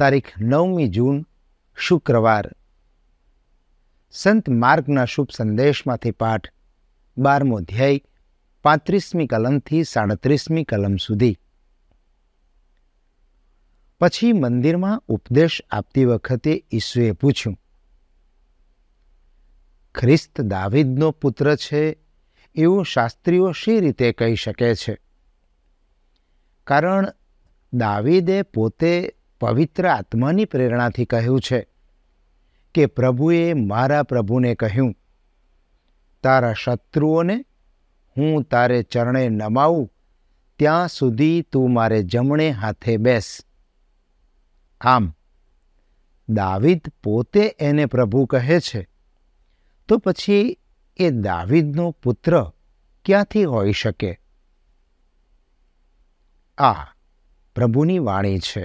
તારીખ નવમી જૂન શુક્રવાર સંત માર્ગના શુભ સંદેશમાંથી પાઠ બારમો ધ્યેય પાંત્રીસમી કલમથી સાડત્રીસમી કલમ સુધી પછી મંદિરમાં ઉપદેશ આપતી વખતે ઈસુએ પૂછ્યું ખ્રિસ્ત દાવિદનો પુત્ર છે એવું શાસ્ત્રીઓ શી રીતે કહી શકે છે કારણ દાવિદે પોતે પવિત્ર આત્માની પ્રેરણાથી કહ્યું છે કે પ્રભુએ મારા પ્રભુને કહ્યું તારા શત્રુઓને હું તારે ચરણે નમાવું ત્યાં સુધી તું મારે જમણે હાથે બેસ આમ દાવિદ પોતે એને પ્રભુ કહે છે તો પછી એ દાવિદનો પુત્ર ક્યાંથી હોઈ શકે આ પ્રભુની વાણી છે